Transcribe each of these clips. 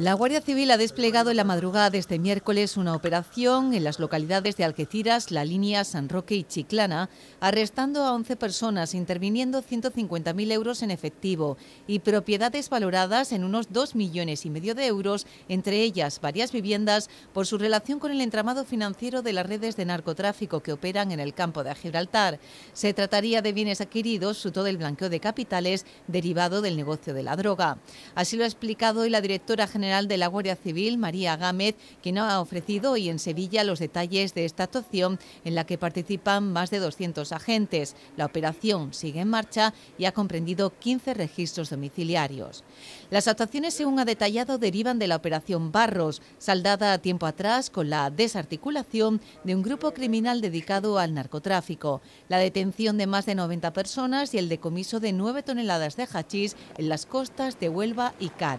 La Guardia Civil ha desplegado en la madrugada de este miércoles una operación en las localidades de Algeciras, La Línea, San Roque y Chiclana, arrestando a 11 personas, interviniendo 150.000 euros en efectivo y propiedades valoradas en unos 2 millones y medio de euros, entre ellas varias viviendas, por su relación con el entramado financiero de las redes de narcotráfico que operan en el campo de Gibraltar. Se trataría de bienes adquiridos su todo el blanqueo de capitales derivado del negocio de la droga. Así lo ha explicado hoy la directora general General de la Guardia Civil, María Gámez, quien ha ofrecido hoy en Sevilla los detalles de esta actuación en la que participan más de 200 agentes. La operación sigue en marcha y ha comprendido 15 registros domiciliarios. Las actuaciones, según ha detallado, derivan de la operación Barros, saldada a tiempo atrás con la desarticulación de un grupo criminal dedicado al narcotráfico, la detención de más de 90 personas y el decomiso de 9 toneladas de hachís en las costas de Huelva y Cádiz.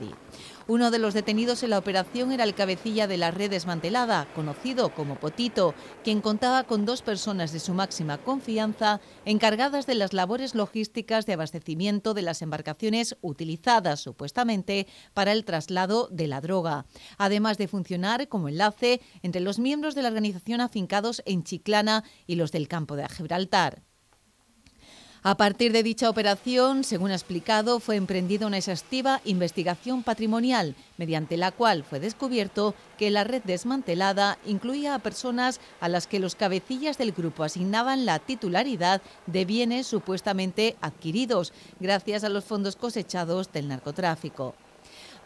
Uno de los detenidos en la operación era el cabecilla de la red desmantelada, conocido como Potito, quien contaba con dos personas de su máxima confianza encargadas de las labores logísticas de abastecimiento de las embarcaciones utilizadas supuestamente para el traslado de la droga, además de funcionar como enlace entre los miembros de la organización afincados en Chiclana y los del campo de Gibraltar. A partir de dicha operación, según ha explicado, fue emprendida una exhaustiva investigación patrimonial, mediante la cual fue descubierto que la red desmantelada incluía a personas a las que los cabecillas del grupo asignaban la titularidad de bienes supuestamente adquiridos gracias a los fondos cosechados del narcotráfico.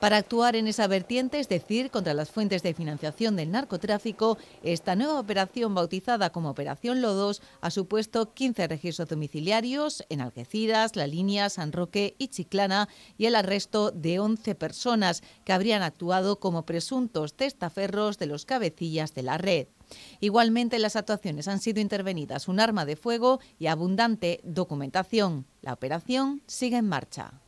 Para actuar en esa vertiente, es decir, contra las fuentes de financiación del narcotráfico, esta nueva operación, bautizada como Operación Lodos, ha supuesto 15 registros domiciliarios en Algeciras, La Línea, San Roque y Chiclana y el arresto de 11 personas que habrían actuado como presuntos testaferros de los cabecillas de la red. Igualmente, las actuaciones han sido intervenidas un arma de fuego y abundante documentación. La operación sigue en marcha.